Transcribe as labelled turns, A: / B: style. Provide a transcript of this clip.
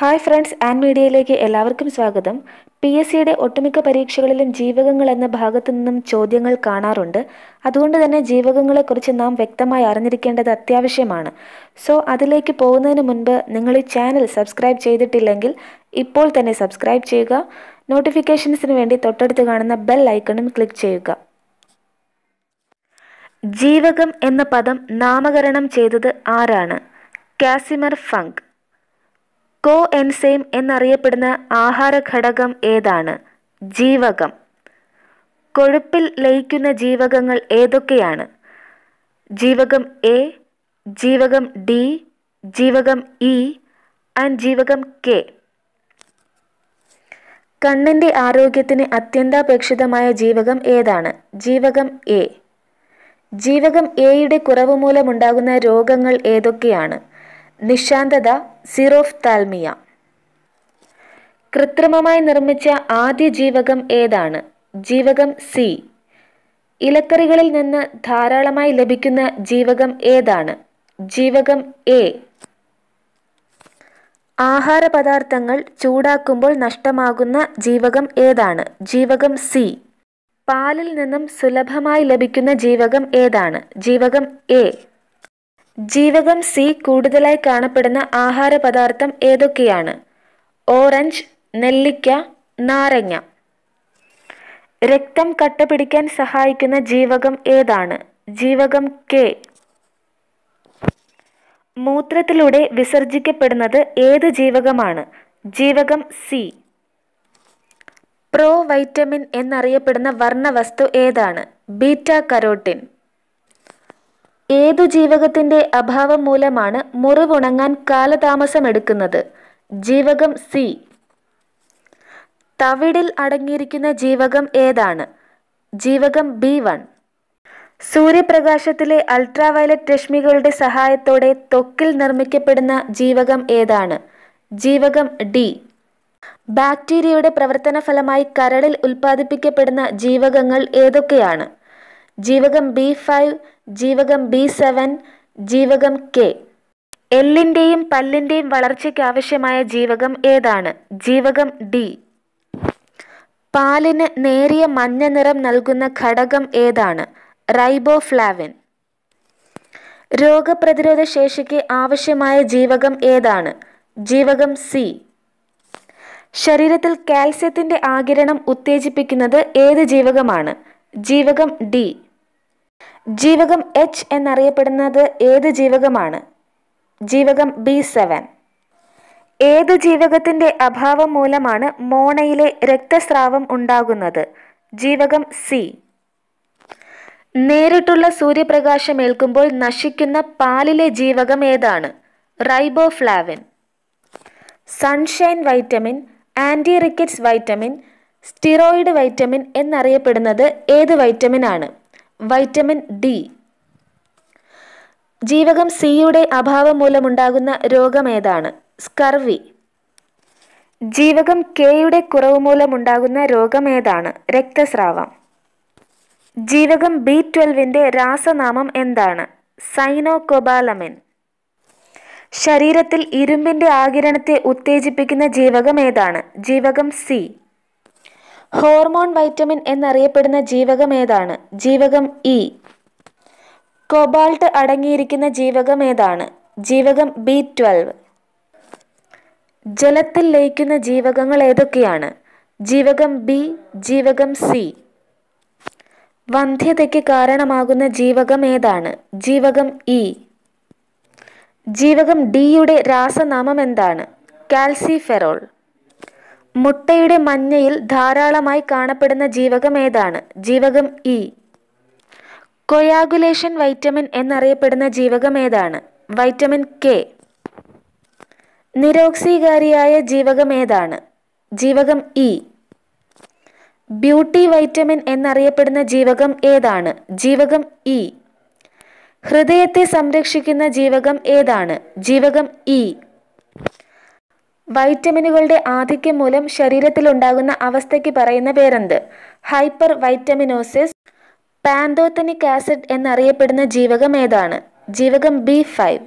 A: hi friends and മീഡിയയിലേക്ക് എല്ലാവർക്കും സ്വാഗതം പി എസ് സിയുടെ ഒട്ടുമിക്ക പരീക്ഷകളിലും ജീവകങ്ങൾ എന്ന ഭാഗത്തു നിന്നും ചോദ്യങ്ങൾ കാണാറുണ്ട് അതുകൊണ്ട് തന്നെ ജീവകങ്ങളെക്കുറിച്ച് നാം വ്യക്തമായി അറിഞ്ഞിരിക്കേണ്ടത് അത്യാവശ്യമാണ് സോ അതിലേക്ക് പോകുന്നതിന് മുൻപ് നിങ്ങൾ ഈ ചാനൽ സബ്സ്ക്രൈബ് ചെയ്തിട്ടില്ലെങ്കിൽ ഇപ്പോൾ തന്നെ സബ്സ്ക്രൈബ് ചെയ്യുക നോട്ടിഫിക്കേഷൻസിന് വേണ്ടി തൊട്ടടുത്ത് കാണുന്ന ബെൽ ഐക്കണും ക്ലിക്ക് ചെയ്യുക ജീവകം എന്ന പദം നാമകരണം ചെയ്തത് ആരാണ് കാസിമർ ഫങ്ക് കോ എൻസൈം എന്നറിയപ്പെടുന്ന ആഹാര ഘടകം ഏതാണ് ജീവകം കൊഴുപ്പിൽ ലയിക്കുന്ന ജീവകങ്ങൾ ഏതൊക്കെയാണ് ജീവകം എ ജീവകം ഡി ജീവകം ഇ ആൻഡ് ജീവകം കെ കണ്ണിൻ്റെ ആരോഗ്യത്തിന് അത്യന്താപേക്ഷിതമായ ജീവകം ഏതാണ് ജീവകം എ ജീവകം എയുടെ കുറവ് മൂലമുണ്ടാകുന്ന രോഗങ്ങൾ ഏതൊക്കെയാണ് നിശാന്തത സിറോഫ്താൽമിയ കൃത്രിമമായി നിർമ്മിച്ച ആദ്യ ജീവകം ഏതാണ് ജീവകം സി ഇലക്കറികളിൽ നിന്ന് ധാരാളമായി ലഭിക്കുന്ന ജീവകം ഏതാണ് ജീവകം എ ആഹാര പദാർത്ഥങ്ങൾ ചൂടാക്കുമ്പോൾ നഷ്ടമാകുന്ന ജീവകം ഏതാണ് ജീവകം സി പാലിൽ നിന്നും സുലഭമായി ലഭിക്കുന്ന ജീവകം ഏതാണ് ജീവകം എ ജീവകം സി കൂടുതലായി കാണപ്പെടുന്ന ആഹാര പദാർത്ഥം ഏതൊക്കെയാണ് ഓറഞ്ച് നെല്ലിക്ക നാരങ്ങ രക്തം കട്ട പിടിക്കാൻ സഹായിക്കുന്ന ജീവകം ഏതാണ് ജീവകം കെ മൂത്രത്തിലൂടെ വിസർജിക്കപ്പെടുന്നത് ഏത് ജീവകമാണ് ജീവകം സി പ്രോ വൈറ്റമിൻ എന്നറിയപ്പെടുന്ന വർണ്ണവസ്തു ഏതാണ് ബീറ്റ കരോട്ടിൻ ഏതു ജീവകത്തിന്റെ അഭാവം മൂലമാണ് മുറിവുണങ്ങാൻ കാലതാമസമെടുക്കുന്നത് ജീവകം സി തവിടിൽ അടങ്ങിയിരിക്കുന്ന ജീവകം ഏതാണ് ജീവകം ബി വൺ സൂര്യപ്രകാശത്തിലെ അൾട്രാവയലറ്റ് രശ്മികളുടെ സഹായത്തോടെ തൊക്കിൽ നിർമ്മിക്കപ്പെടുന്ന ജീവകം ഏതാണ് ജീവകം ഡി ബാക്ടീരിയയുടെ പ്രവർത്തന ഫലമായി കരളിൽ ഉൽപ്പാദിപ്പിക്കപ്പെടുന്ന ജീവകങ്ങൾ ഏതൊക്കെയാണ് ജീവകം ബി ഫൈവ് ജീവകം ബി സെവൻ ജീവകം കെ എല്ലിൻ്റെയും പല്ലിൻ്റെയും വളർച്ചയ്ക്ക് ആവശ്യമായ ജീവകം ഏതാണ് ജീവകം ഡി പാലിന് നേരിയ മഞ്ഞ നിറം നൽകുന്ന ഘടകം ഏതാണ് റൈബോഫ്ലാവിൻ രോഗപ്രതിരോധ ശേഷിക്ക് ആവശ്യമായ ജീവകം ഏതാണ് ജീവകം സി ശരീരത്തിൽ കാൽസ്യത്തിന്റെ ആകിരണം ഉത്തേജിപ്പിക്കുന്നത് ഏത് ജീവകമാണ് ജീവകം ഡി ജീവകം എച്ച് എന്നറിയപ്പെടുന്നത് ഏത് ജീവകമാണ് ജീവകം ബി സെവൻ ഏത് ജീവകത്തിന്റെ അഭാവം മൂലമാണ് മോണയിലെ രക്തസ്രാവം ഉണ്ടാകുന്നത് ജീവകം സി നേരിട്ടുള്ള സൂര്യപ്രകാശം ഏൽക്കുമ്പോൾ നശിക്കുന്ന പാലിലെ ജീവകം ഏതാണ് riboflavin sunshine vitamin anti rickets vitamin steroid vitamin എന്നറിയപ്പെടുന്നത് ഏത് വൈറ്റമിൻ ആണ് വൈറ്റമിൻ ഡി ജീവകം സിയുടെ അഭാവം മൂലമുണ്ടാകുന്ന രോഗം ഏതാണ് സ്കർവി ജീവകം കെയുടെ കുറവ് മൂലമുണ്ടാകുന്ന രോഗം ഏതാണ് രക്തസ്രാവം ജീവകം ബി ട്വൽവിന്റെ രാസനാമം എന്താണ് സൈനോകൊബാലമിൻ ശരീരത്തിൽ ഇരുമ്പിന്റെ ആകിരണത്തെ ഉത്തേജിപ്പിക്കുന്ന ജീവകം ഏതാണ് ജീവകം സി ഹോർമോൺ വൈറ്റമിൻ എന്നറിയപ്പെടുന്ന ജീവകം ഏതാണ് ജീവകം ഇ കൊബാൾട്ട് അടങ്ങിയിരിക്കുന്ന ജീവകം ഏതാണ് ജീവകം ബി ട്വൽവ് ജലത്തിൽ ലയിക്കുന്ന ജീവകങ്ങൾ ഏതൊക്കെയാണ് ജീവകം ബി ജീവകം സി വന്ധ്യതയ്ക്ക് കാരണമാകുന്ന ജീവകം ഏതാണ് ജീവകം ഇ ജീവകം ഡിയുടെ രാസനാമം എന്താണ് കാൽസിഫെറോൾ മുട്ടയുടെ മഞ്ഞയിൽ ധാരാളമായി കാണപ്പെടുന്ന ജീവകം ഏതാണ് ജീവകം ഇ കൊയാഗുലേഷൻ വൈറ്റമിൻ എന്നറിയപ്പെടുന്ന ജീവകം ഏതാണ് വൈറ്റമിൻ കെ നിരോക്സീകാരിയായ ജീവകം ഏതാണ് ജീവകം ഇ ബ്യൂട്ടി വൈറ്റമിൻ എന്നറിയപ്പെടുന്ന ജീവകം ഏതാണ് ജീവകം ഇ ഹൃദയത്തെ സംരക്ഷിക്കുന്ന ജീവകം ഏതാണ് ജീവകം ഇ വൈറ്റമിനുകളുടെ ആധിക്യം മൂലം ശരീരത്തിലുണ്ടാകുന്ന അവസ്ഥയ്ക്ക് പറയുന്ന പേരെന്ത് ഹൈപ്പർ വൈറ്റമിനോസിസ് പാന്തോത്തനിക് ആസിഡ് എന്നറിയപ്പെടുന്ന ജീവകം ഏതാണ് ജീവകം ബി ഫൈവ്